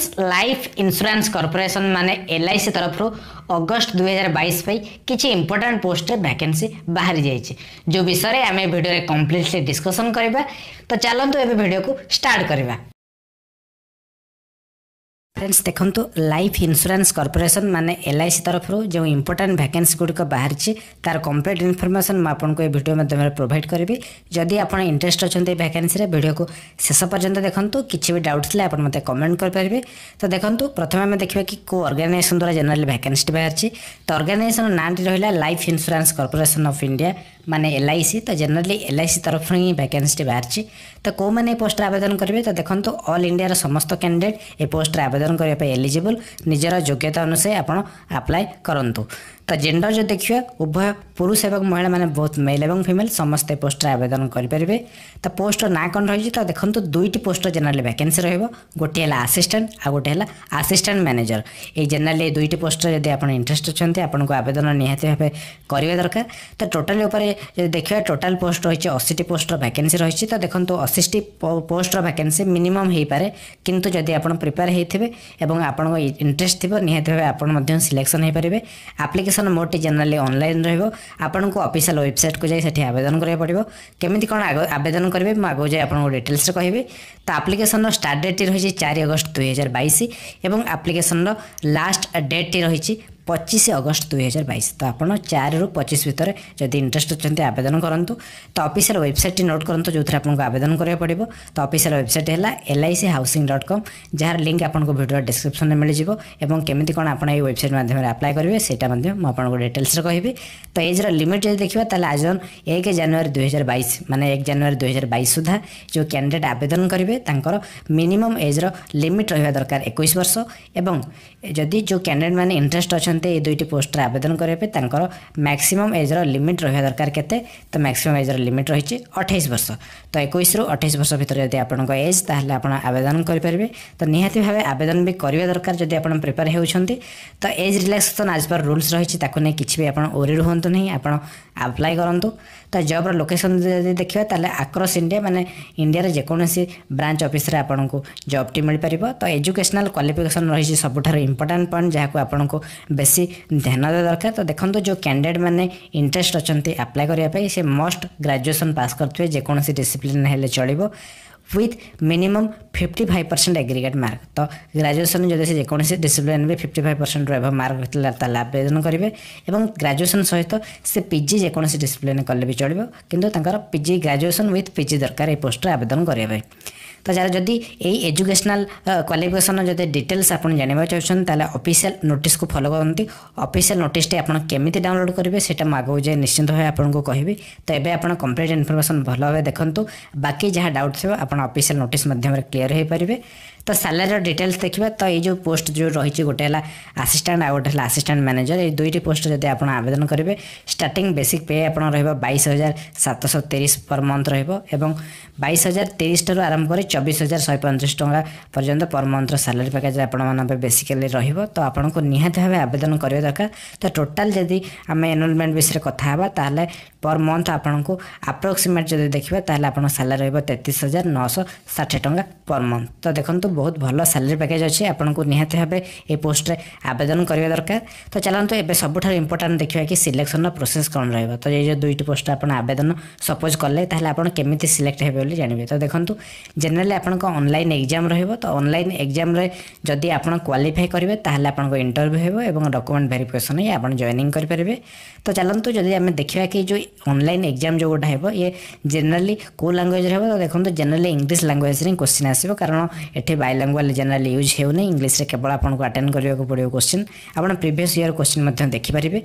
national life insurance corporation ମାନେ L I C ତରଫରୁ August ଦୁଇହଜାର ବାଇଶ ପାଇଁ କିଛି ଇମ୍ପୋର୍ଟାଣ୍ଟ ପୋଷ୍ଟରେ ଭ୍ୟାକେନ୍ସି ବାହାରି ଯାଇଛି ଯେଉଁ ବିଷୟରେ ଆମେ ଭିଡ଼ିଓରେ କମ୍ପ୍ଲିଟଲି ଡିସ୍କସନ୍ କରିବା ତ ଚାଲନ୍ତୁ ଏବେ ଭିଡ଼ିଓକୁ ଷ୍ଟାର୍ଟ କରିବା ଫ୍ରେଣ୍ଡସ୍ ଦେଖନ୍ତୁ ଲାଇଫ୍ ଇନ୍ସୁରାନ୍ସ କର୍ପୋରେସନ୍ ମାନେ ଏଲ୍ ଆଇ ସି ତରଫରୁ ଯେଉଁ ଇମ୍ପୋର୍ଟାଣ୍ଟ ଭ୍ୟାକେନ୍ସି ଗୁଡ଼ିକ ବାହାରିଛି ତା'ର କମ୍ପ୍ଲିଟ୍ ଇନଫର୍ମେସନ୍ ମୁଁ ଆପଣଙ୍କୁ ଏ ଭିଡ଼ିଓ ମାଧ୍ୟମରେ ପ୍ରୋଭାଇଡ଼ କରିବି ଯଦି ଆପଣ ଇଣ୍ଟରେଷ୍ଟ ଅଛନ୍ତି ଏ ଭ୍ୟାକେନ୍ସିରେ ଭିଡ଼ିଓକୁ ଶେଷ ପର୍ଯ୍ୟନ୍ତ ଦେଖନ୍ତୁ କିଛି ବି ଡାଉଟ୍ ଥିଲେ ଆପଣ ମୋତେ କମେଣ୍ଟ କରିପାରିବେ ତ ଦେଖନ୍ତୁ ପ୍ରଥମେ ଆମେ ଦେଖିବା କି କେଉଁ ଅର୍ଗାନାଇଜେସନ୍ ଦ୍ୱାରା ଜେନେରାଲି ଭ୍ୟାକେନ୍ସିଟି ବାହାରିଛି ତ ଅର୍ଗାନାଇଜେସନ୍ ନାଁଟି ରହିଲା life insurance corporation of India ମାନେ ଏଲ୍ ଆଇ ସି ତ ଜେନେରାଲି ଏଲ୍ ଆଇ ସି ତରଫରୁ ହିଁ ଭ୍ୟାକେନ୍ସିଟି ବାହାରିଛି ତ କେଉଁମାନେ ଏ ପୋଷ୍ଟରେ ଆବେଦନ କରିବେ ତ ଦେଖନ୍ତୁ ଅଲ୍ ଇଣ୍ଡିଆର ସମସ୍ତ କ୍ୟାଣ୍ଡିଡେଟ୍ ଏ ପୋଷ୍ଟରେ ଆବେଦନ କରିବା ପାଇଁ ଏଲିଜିବୁଲ୍ ନିଜର ଯୋଗ୍ୟତା ଅନୁସାରେ ଆପଣ ଆପ୍ଲାଏ କରନ୍ତୁ तो जेंडर जो देखिए उभय पुरुष और महिला मैंने बहुत मेल और फिमेल समस्त पोस्टर आवेदन करेंगे तो पोस्टर ना कौन रही तो देखो तो दुईट पोस्ट जेनेल भैके रोटे आसीस्टांट आ गोटे आसीस्टांट मैनेजर ये जेनेल दुईट पोस्टर जब आप इंटरेस्ट अच्छा आपन आवेदन निहत भाव करवा दरकार तो टोटाल देखिए टोटाल पोस्ट रही है अशीट पोस्टर भैकेन्सी रही तो देखो तो अशीटी पोस्टर भैके मिनिमम हो पाए कितु जदि प्रिपेयर होते हैं आपंट थी निहत भाव आप सिलेक्शन हो पारे आप्लिकेसन ଆପ୍ଲିକେସନ୍ ମୋଡ଼ଟି ଜେନେରାଲି ଅନଲାଇନ୍ ରହିବ ଆପଣଙ୍କୁ ଅଫିସିଆଲ୍ ୱେବସାଇଟ୍କୁ ଯାଇ ସେଠି ଆବେଦନ କରିବାକୁ ପଡ଼ିବ କେମିତି କ'ଣ ଆଗ ଆବେଦନ କରିବେ ମୁଁ ଆଗକୁ ଯାଇ ଆପଣଙ୍କୁ ଡିଟେଲ୍ସରେ କହିବି ତ ଆପ୍ଲିକେସନ୍ର ଷ୍ଟାର୍ଟ ଡେଟ୍ଟି ରହିଛି ଚାରି ଅଗଷ୍ଟ ଦୁଇହଜାର ବାଇଶ ଏବଂ ଆପ୍ଲିକେସନ୍ର ଲାଷ୍ଟ ଡେଟ୍ଟି ରହିଛି ପଚିଶ ଅଗଷ୍ଟ ଦୁଇହଜାର ବାଇଶ ତ ଆପଣ ଚାରିରୁ ପଚିଶ ଭିତରେ ଯଦି ଇଣ୍ଟରେଷ୍ଟ ଅଛନ୍ତି ଆବେଦନ କରନ୍ତୁ ତ ଅଫିସିଆଲ ୱେବସାଇଟ୍ଟି ନୋଟ୍ କରନ୍ତୁ ଯେଉଁଥିରେ ଆପଣଙ୍କୁ ଆବେଦନ କରିବାକୁ ପଡ଼ିବ ତ ଅଫିସିଆଲ ୱେବସାଇଟ୍ ହେଲା L I C housing dot com ଯାହାର ଲିଙ୍କ୍ ଆପଣଙ୍କୁ ଭିଡ଼ିଓ ଡିସ୍କ୍ରିପ୍ସନ୍ରେ ମିଳିଯିବ ଏବଂ କେମିତି କ'ଣ ଆପଣ ଏହି ୱେବସାଇଟ୍ ମାଧ୍ୟମରେ ଆପ୍ଲାଏ କରିବେ ସେଇଟା ମଧ୍ୟ ମୁଁ ଆପଣଙ୍କୁ ଡିଟେଲ୍ସରେ କହିବି ତ ଏଜ୍ର ଲିମିଟ୍ ଯଦି ଦେଖିବା ତାହେଲେ ଆଜ୍ ଅନ୍ ଏକ ଜାନୁଆରୀ ଦୁଇହଜାର ବାଇଶ ମାନେ ଏକ ଜାନୁଆରୀ ଦୁଇହଜାର ବାଇଶ ସୁଦ୍ଧା ଯେଉଁ କ୍ୟାଣ୍ଡିଡେଟ୍ ଆବେଦନ କରିବେ ତାଙ୍କର ମିନିମମ୍ ଏଜ୍ର ଲିମିଟ୍ ରହିବା ଦରକାର ଏକୋଇଶ ବର୍ଷ ଏବଂ ଯଦି ଯେଉଁ କ୍ୟାଣ୍ଡିଡେଟ୍ ମାନେ ଇଣ୍ଟରେଷ୍ଟ ଅଛନ୍ତି चाहते युईट पोस्टर आवेदन करें मैक्सीम एज्र लिमिट रहा दरकार के तो मैक्सीम एज्र लिमिट रही है अठाई वर्ष तो एक अठाई वर्ष भितर जब आप एज ताल आवेदन करेंगे तो निहती भाव आवेदन भी करवा दरकार जब आप प्रिपेयर होती तो एज रिल्क्सेसन आज पर रूल्स रही कि किसी भी आपरी रुहतु नहीं आप्लाय करूँ तो जब्र लोकेसन जी देखिए तेल आक्रस इंडिया मैंने इंडिया जेकोसी ब्रांच अफिस आपको जब मिल पार तो एजुकेशनल क्वाफिकेसन रही सबुठ इंपोर्टां पॉइंट जहाँ को आपको बेस ବେଶୀ ଧ୍ୟାନ ଦେବା ଦରକାର ତ ଦେଖନ୍ତୁ ଯେଉଁ କ୍ୟାଣ୍ଡିଡେଟ୍ ମାନେ ଇଣ୍ଟରେଷ୍ଟ ଅଛନ୍ତି ଆପ୍ଲାଏ କରିବା ପାଇଁ ସେ ମଷ୍ଟ ଗ୍ରାଜୁଏସନ୍ ପାସ୍ କରିଥିବେ ଯେକୌଣସି ଡିସିପ୍ଲିନ୍ ହେଲେ ଚଳିବ with minimum fifty five percent aggregate mark ତ ଗ୍ରାଜୁଏସନ୍ ଯଦି ସେ ଯେକୌଣସି ଡିସିପ୍ଲିନ୍ରେ ଫିଫ୍ଟି ଫାଇଭ୍ ପରସେଣ୍ଟ ରହିବ ମାର୍କ ରହିଥିଲା ତାହେଲେ ଆବେଦନ କରିବେ ଏବଂ ଗ୍ରାଜୁଏସନ୍ ସହିତ ସେ ପିଜି ଯେକୌଣସି ଡିସିପ୍ଲିନ୍ କଲେ ବି ଚଳିବ କିନ୍ତୁ ତାଙ୍କର ପିଜି ଗ୍ରାଜୁଏସନ୍ ୱିଥ୍ ପିଜି ଦରକାର ଏହି ପୋଷ୍ଟରେ ଆବେଦନ କରିବା ପାଇଁ ତ ଯାହାର ଯଦି ଏଇ ଏଜୁକେସନାଲ କ୍ୱାଲିଫିକେସନ ଯଦି ଡିଟେଲ୍ସ ଆପଣ ଜାଣିବାକୁ ଚାହୁଁଛନ୍ତି ତାହେଲେ ଅଫିସିଆଲ ନୋଟିସ୍କୁ ଫଲୋ କରନ୍ତି ଅଫିସିଆଲ ନୋଟିସ୍ଟି ଆପଣ କେମିତି ଡାଉନଲୋଡ଼ କରିବେ ସେଇଟା ମାଗୁ ଯେ ନିଶ୍ଚିନ୍ତ ଭାବେ ଆପଣଙ୍କୁ କହିବି ତ ଏବେ ଆପଣ କମ୍ପ୍ଲିଟ୍ ଇନଫର୍ମେସନ୍ ଭଲ ଭାବେ ଦେଖନ୍ତୁ ବାକି ଯାହା ଡାଉଟ୍ ଥିବ ଆପଣ ଅଫିସିଆଲ ନୋଟିସ୍ ମାଧ୍ୟମରେ କ୍ଲିୟର ହୋଇପାରିବେ ତ ସାଲାରୀର ଡିଟେଲ୍ସ ଦେଖିବା ତ ଏଇ ଯେଉଁ ପୋଷ୍ଟ ଯେଉଁ ରହିଛି ଗୋଟେ ହେଲା ଆସିଷ୍ଟାଣ୍ଟ ଆଉ ଗୋଟେ ହେଲା ଆସିଷ୍ଟାଣ୍ଟ ମ୍ୟାନେଜର ଏଇ ଦୁଇଟି ପୋଷ୍ଟ ଯଦି ଆପଣ ଆବେଦନ କରିବେ ଷ୍ଟାର୍ଟିଂ ବେସିକ୍ ପେ ଆପଣ ରହିବ ବାଇଶ ହଜାର ସାତଶହ ତିରିଶ ପର୍ ମନ୍ଥ ରହିବ ଏବଂ ବାଇଶ ହଜାର ତିରିଶଟାରୁ ଆରମ୍ଭ କରି ଚବିଶ ହଜାର ଶହେ ପଇଁତିରିଶ ଟଙ୍କା ପର୍ଯ୍ୟନ୍ତ ପର୍ ମନ୍ଥର ସାଲାରୀ ପ୍ୟାକେଜ୍ ଆପଣମାନଙ୍କ ବେସିକାଲି ରହିବ ତ ଆପଣଙ୍କୁ ନିହାତି ଭାବେ ଆବେଦନ କରିବା ଦରକାର ତ ଟୋଟାଲ୍ ଯଦି ଆମେ ଏନରୋଲମେଣ୍ଟ ବିଷୟରେ କଥା ହେବା ତାହେଲେ ପର୍ ମନ୍ଥ ଆପଣଙ୍କୁ ଆପ୍ରୋକ୍ସିମେଟ୍ ଯଦି ଦେଖିବା ତାହେଲେ ଆପଣଙ୍କ ସାଲାରୀ ରହିବ ତେତିଶ ହଜାର ନଅଶହ ଷାଠିଏ ଟଙ୍କା ପର୍ ମନ୍ଥ ତ ଦେଖନ୍ତୁ बहुत भल सैलरी पैकेज अच्छे आपको निहत भाव ये पोस्टर आवेदन करवा दरकार तो चलत ए सब इंपोर्टां देखिए कि सिलेक्शन प्रोसेस कौन रहा तो ये दुईट पोस्ट आप आवेदन सपोज कले आज सिलेक्ट हे जानवे तो देखो जेनेल आपल एक्जाम रनल एक्जाम जदि आप क्वाफाई करेंगे तो हमें आपको इंटरव्यू हो डकुमेंट भेरिफिकेसन ये आज जॉनिंग करेंगे तो चलतु जदि आम देखा कि जो अनलाइन एक्जाम जो गोटा है ये जेनेल कौ लांगुएज्रे तो देखो जेनेल इंग्लीश लांगुएज क्वेश्चन आसो कारण ये बैलांगुआल जेनेल यूज होना इंग्लीश में केवल आपको आटेड करवाक पड़ो क्वेश्चन आपड़ प्रिवियस इयर क्वेश्चन देखिपारे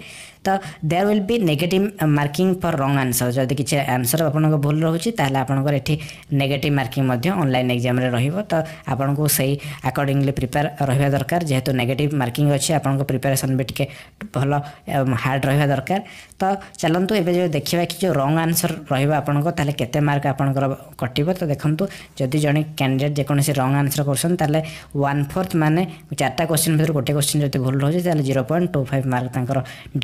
तो there will be negative marking for wrong answer जब किसी आनसर आपको भूल रोचे तेल आपर एटी नेगेटिव मार्किंग अनल एक्जाम रोक तो आपको से अकॉर्डिंगली प्रिपेयर रहा दरकार जेहतु नेगेट मार्किंग अच्छे आप प्रिपेरेसन भी टी भल हार्ड रहा दरकार तो चलत देखा कि जो रंग आनसर रोक आपत मार्क आपंकर कटो तो देखो जदि जड़े कैंडिडेट जो रंग आनसर करसन तेल वन फोर्थ मैंने चार्टा क्वेश्चन भितर गोटे क्वेश्चन जब भूल रोचे तो zero point two five mark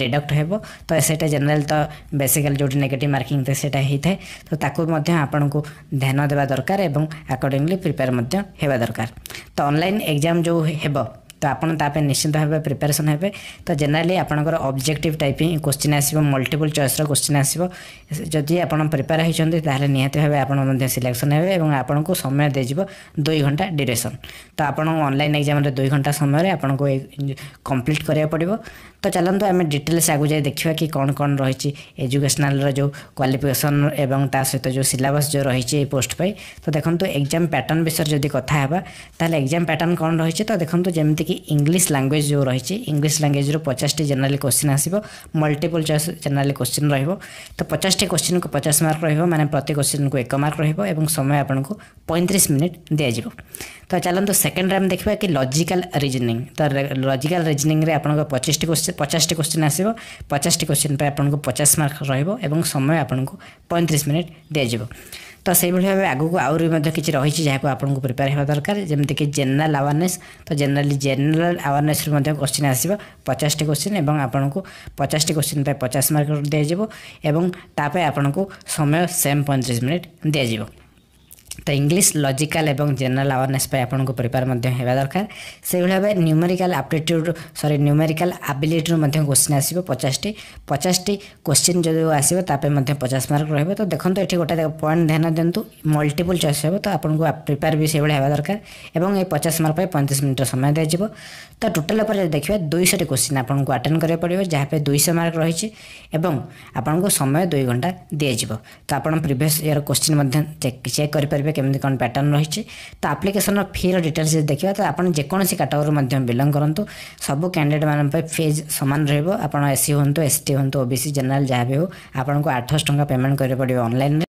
deduct हो तो सैटा जेनेल तो बेसिकाली जो नेगेट मार्किंग थे सैटाई तो आपन को ध्यान देवा दरकार और आकर्डिंगली प्रिपेयर होगा दरकार तो अनल एग्जाम जो हे तो आप निश्चिंत भाव प्रिपेरेसन तो जेनेली आपर अब्जेक्टिव टाइप ही क्वेश्चन आसव मल्टीपल चयसर क्वेश्चन आसो जदि आप प्रिपेयर होती निहती भाव आप सिलेक्शन हो आपको समय दीजिए दुई घंटा ड्यूरेसन तो आपल एक्जाम दुई घंटा समय आपको कम्प्लीट कर पड़ो तो चलो आम डिटेल्स आगे जाए देखा कि कौन कौन रही एजुकेशनाल जो क्वाफिकेसन और सहित जो सिलेबस जो रही पोस्ट पर तो देखो एग्जाम पैटर्न विषय जो कथा तेल एग्जाम पैटर्न कौन रही है तो देखो जमीक ଯେମିତିକି ଇଂଲିଶ ଲାଙ୍ଗୁଏଜ ଯେଉଁ ରହିଛି ଇଂଲିଶ ଲାଙ୍ଗୁଏଜରୁ ପଚାଶଟି ଜେନେରାଲ କୋଶ୍ଚିନ୍ ଆସିବ ମଲ୍ଟିପୁଲ୍ ଚଏସ୍ ଜେନେରାଲ କୋଶ୍ଚିନ୍ ରହିବ ତ ପଚାଶଟି କୋଶ୍ଚିନ୍କୁ ପଚାଶ ମାର୍କ ରହିବ ମାନେ ପ୍ରତି କୋଶ୍ଚିନ୍କୁ ଏକ ମାର୍କ ରହିବ ଏବଂ ସମୟ ଆପଣଙ୍କୁ ପଇଁତିରିଶ ମିନିଟ୍ ଦିଆଯିବ ତ ଚାଲନ୍ତୁ ସେକେଣ୍ଡରେ ଆମେ ଦେଖିବା କି ଲଜିକାଲ ରିଜନିଂ ତ ଲଜିକାଲ ରିଜନିଂରେ ଆପଣଙ୍କ ପଚିଶଟି କୋଶ୍ଚିନ୍ ପଚାଶଟି କୋଶ୍ଚିନ୍ ଆସିବ ପଚାଶଟି କୋଶ୍ଚିନ୍ ପାଇଁ ଆପଣଙ୍କୁ ପଚାଶ ମାର୍କ ରହିବ ଏବଂ ସମୟ ଆପଣଙ୍କୁ ପଇଁତିରିଶ ମିନିଟ୍ ଦିଆଯିବ ତ ସେଇଭଳି ଭାବେ ଆଗକୁ ଆହୁରି ମଧ୍ୟ କିଛି ରହିଛି ଯାହାକୁ ଆପଣଙ୍କୁ ପ୍ରିପେୟାର ହେବା ଦରକାର ଯେମିତିକି ଜେନେରାଲ ଆୱାରନେସ୍ ତ ଜେନେରାଲି ଜେନେରାଲ ଆୱାରନେସ୍ରୁ ମଧ୍ୟ କୋଶ୍ଚିନ୍ ଆସିବ ପଚାଶଟି କୋଶ୍ଚିନ୍ ଏବଂ ଆପଣଙ୍କୁ ପଚାଶଟି କୋଶ୍ଚିନ୍ ପାଇଁ ପଚାଶ ମାର୍କ ଦିଆଯିବ ଏବଂ ତା ପାଇଁ ଆପଣଙ୍କୁ ସମୟ ସେମ୍ ପଇଁତିରିଶ ମିନିଟ୍ ଦିଆଯିବ ତ ଇଂଲିଶ ଲଜିକାଲ ଏବଂ ଜେନେରାଲ ଆୱାରନେସ୍ ପାଇଁ ଆପଣଙ୍କୁ ପ୍ରିପେୟାର ମଧ୍ୟ ହେବା ଦରକାର ସେଇଭଳି ଭାବେ ନ୍ୟୁମେରିକାଲ ଆପ୍ଟିଟ୍ୟୁଡ୍ ସରି ନ୍ୟୁମେରିକାଲ ଆବିଲିଟିରୁ ମଧ୍ୟ କୋଶ୍ଚିନ୍ ଆସିବ ପଚାଶଟି ପଚାଶଟି କୋଶ୍ଚିନ୍ ଯଦି ଆସିବ ତା ପାଇଁ ମଧ୍ୟ ପଚାଶ ମାର୍କ ରହିବ ତ ଦେଖନ୍ତୁ ଏଠି ଗୋଟେ ପଏଣ୍ଟ ଧ୍ୟାନ ଦିଅନ୍ତୁ ମଲ୍ଟିପୁଲ୍ ଚଏସ୍ ହେବ ତ ଆପଣଙ୍କୁ ପ୍ରିପେୟାର ବି ସେଇଭଳି ହେବା ଦରକାର ଏବଂ ଏ ପଚାଶ ମାର୍କ ପାଇଁ ପଇଁତିରିଶ ମିନିଟ୍ର ସମୟ ଦିଆଯିବ ତ ଟୋଟାଲ ଉପରେ ଯଦି ଦେଖିବା ଦୁଇଶହଟି କୋଶ୍ଚିନ୍ ଆପଣଙ୍କୁ ଆଟେଣ୍ଡ କରିବାକୁ ପଡ଼ିବ ଯାହା ପାଇଁ ଦୁଇଶହ ମାର୍କ ରହିଛି ଏବଂ ଆପଣଙ୍କୁ ସମୟ ଦୁଇ ଘଣ୍ଟା ଦିଆଯିବ ତ ଆପଣ ପ୍ରିଭିୟସ୍ ଇୟର୍ କୋଶ୍ଚିନ୍ ମଧ୍ୟ ଚେକ୍ ଚେକ୍ କରିପାରିବେ કેમ દેખણ પેટર્ન રહી છે તો એપ્લિકેશન ફેર ડિટેલ્સ દેખાય તો આપણ જે કોનસી કેટેગરી માધ્યમ બિલોંગ કરતો સબ કેન્ડિડેટ માન પે ફેજ સમાન રહેબો આપણ એસી હોન તો એસટી હોન તો ओबीसी જનરલ જાવે આપણ કો 8 ટંગા પેમેન્ટ કરી પડવું ઓનલાઈન